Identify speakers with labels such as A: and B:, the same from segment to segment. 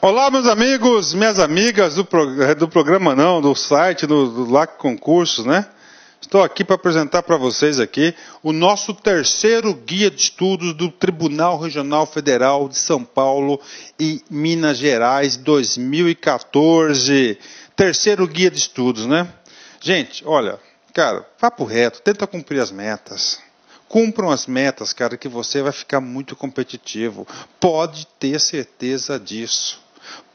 A: Olá, meus amigos, minhas amigas do, é, do programa não, do site, do, do LAC Concursos, né? Estou aqui para apresentar para vocês aqui o nosso terceiro guia de estudos do Tribunal Regional Federal de São Paulo e Minas Gerais 2014. Terceiro guia de estudos, né? Gente, olha, Cara, vá pro reto, tenta cumprir as metas. Cumpram as metas, cara, que você vai ficar muito competitivo. Pode ter certeza disso.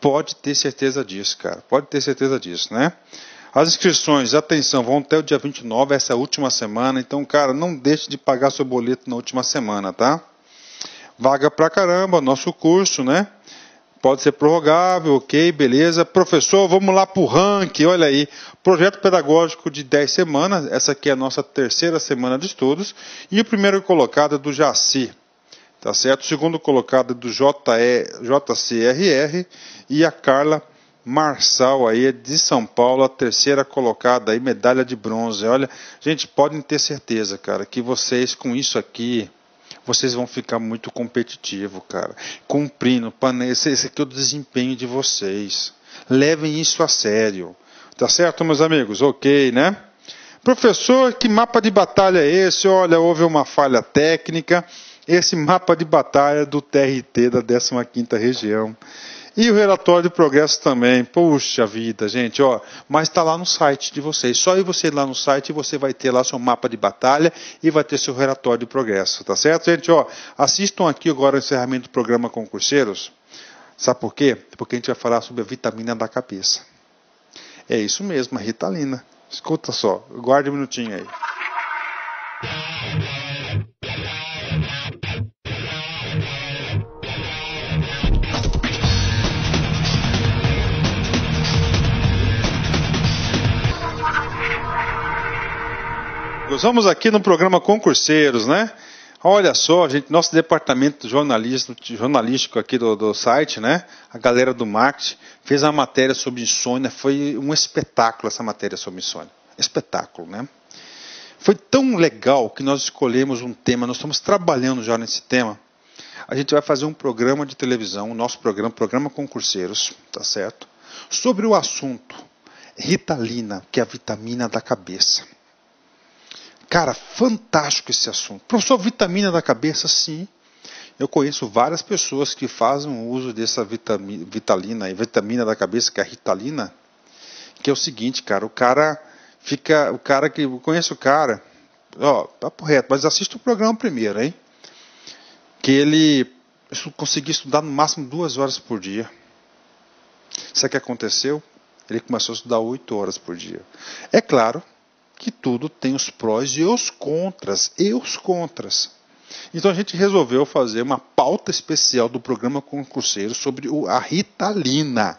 A: Pode ter certeza disso, cara. Pode ter certeza disso, né? As inscrições, atenção, vão até o dia 29, essa é a última semana. Então, cara, não deixe de pagar seu boleto na última semana, tá? Vaga pra caramba, nosso curso, né? Pode ser prorrogável, ok, beleza. Professor, vamos lá para o ranking, olha aí. Projeto pedagógico de 10 semanas, essa aqui é a nossa terceira semana de estudos. E o primeiro colocado é do Jaci, tá certo? O segundo colocado é do JE, JCRR e a Carla Marçal aí é de São Paulo, a terceira colocada aí, medalha de bronze. Olha, gente, podem ter certeza, cara, que vocês com isso aqui vocês vão ficar muito competitivo, cara. Cumprindo, esse, esse aqui é o desempenho de vocês. Levem isso a sério. Tá certo, meus amigos? Ok, né? Professor, que mapa de batalha é esse? Olha, houve uma falha técnica. Esse mapa de batalha do TRT da 15ª região. E o relatório de progresso também. Puxa vida, gente, ó. Mas está lá no site de vocês. Só ir você ir lá no site e você vai ter lá seu mapa de batalha e vai ter seu relatório de progresso, tá certo, gente? Ó, assistam aqui agora o encerramento do programa Concurseiros. Sabe por quê? Porque a gente vai falar sobre a vitamina da cabeça. É isso mesmo, a ritalina. Escuta só, guarde um minutinho aí. Concurseiros, vamos aqui no programa Concurseiros, né? Olha só, gente, nosso departamento jornalístico aqui do, do, site, né? A galera do marketing fez uma matéria sobre insônia, foi um espetáculo essa matéria sobre insônia. Espetáculo, né? Foi tão legal que nós escolhemos um tema, nós estamos trabalhando já nesse tema. A gente vai fazer um programa de televisão, o nosso programa, programa Concurseiros, tá certo? Sobre o assunto Ritalina, que é a vitamina da cabeça. Cara, fantástico esse assunto. Professor, vitamina da cabeça, sim. Eu conheço várias pessoas que fazem uso dessa vitamina, vitalina e vitamina da cabeça, que é a ritalina, que é o seguinte, cara, o cara fica, o cara que conheço o cara, ó, papo reto, mas assista o programa primeiro, hein? Que ele conseguia estudar no máximo duas horas por dia. Sabe o que aconteceu? Ele começou a estudar oito horas por dia. É claro que tudo tem os prós e os contras, e os contras. Então a gente resolveu fazer uma pauta especial do programa concurseiro sobre a Ritalina.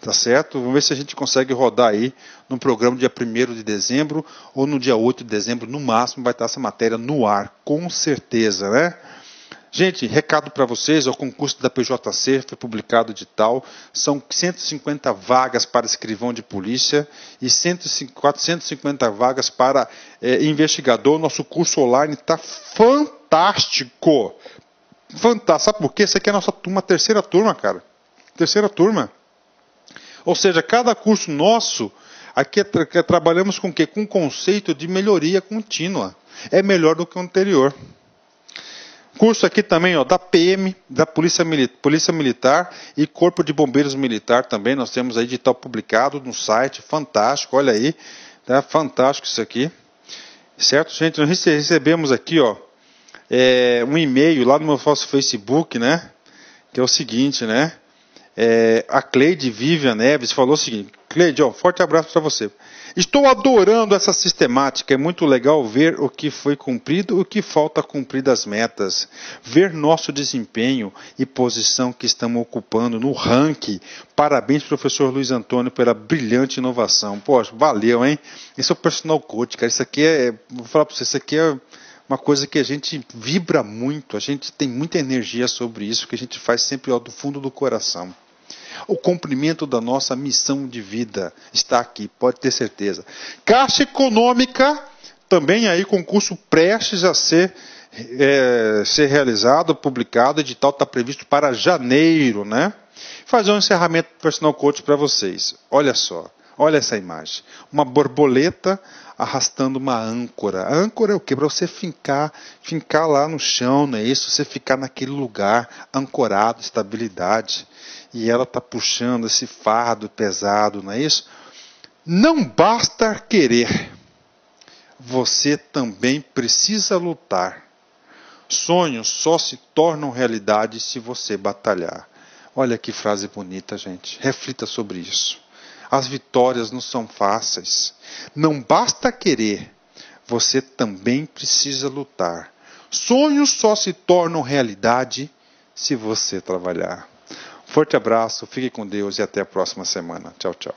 A: Tá certo? Vamos ver se a gente consegue rodar aí no programa dia 1 de dezembro ou no dia 8 de dezembro, no máximo vai estar essa matéria no ar, com certeza, né? Gente, recado para vocês, é o concurso da PJC foi publicado de tal, são 150 vagas para escrivão de polícia e 450 vagas para é, investigador. Nosso curso online está fantástico. Fantástico. Sabe por quê? Isso aqui é a nossa turma, terceira turma, cara. Terceira turma. Ou seja, cada curso nosso, aqui é trabalhamos com o quê? Com conceito de melhoria contínua. É melhor do que o anterior. Curso aqui também ó, da PM, da Polícia, Polícia Militar e Corpo de Bombeiros Militar também. Nós temos aí edital publicado no site, fantástico, olha aí. Tá? Fantástico isso aqui. Certo, gente? Nós recebemos aqui ó, é, um e-mail lá no meu nosso Facebook, né? Que é o seguinte, né? É, a Cleide Vivian Neves falou o seguinte: Cleide, um forte abraço para você. Estou adorando essa sistemática. É muito legal ver o que foi cumprido, o que falta cumprir das metas, ver nosso desempenho e posição que estamos ocupando no ranking. Parabéns, professor Luiz Antônio, pela brilhante inovação. Poxa, valeu, hein? Esse é o personal coach, cara. Isso aqui é, vou falar para você, isso aqui é uma coisa que a gente vibra muito, a gente tem muita energia sobre isso, que a gente faz sempre ó, do fundo do coração. O cumprimento da nossa missão de vida está aqui, pode ter certeza. Caixa Econômica, também aí concurso prestes a ser, é, ser realizado, publicado, edital está previsto para janeiro, né? Fazer um encerramento do personal coach para vocês. Olha só, olha essa imagem. Uma borboleta arrastando uma âncora. A âncora é o que? Para você fincar, fincar lá no chão, não é isso? Você ficar naquele lugar ancorado, estabilidade. E ela está puxando esse fardo pesado, não é isso? Não basta querer. Você também precisa lutar. Sonhos só se tornam realidade se você batalhar. Olha que frase bonita, gente. Reflita sobre isso as vitórias não são fáceis. Não basta querer, você também precisa lutar. Sonhos só se tornam realidade se você trabalhar. Forte abraço, fique com Deus e até a próxima semana. Tchau, tchau.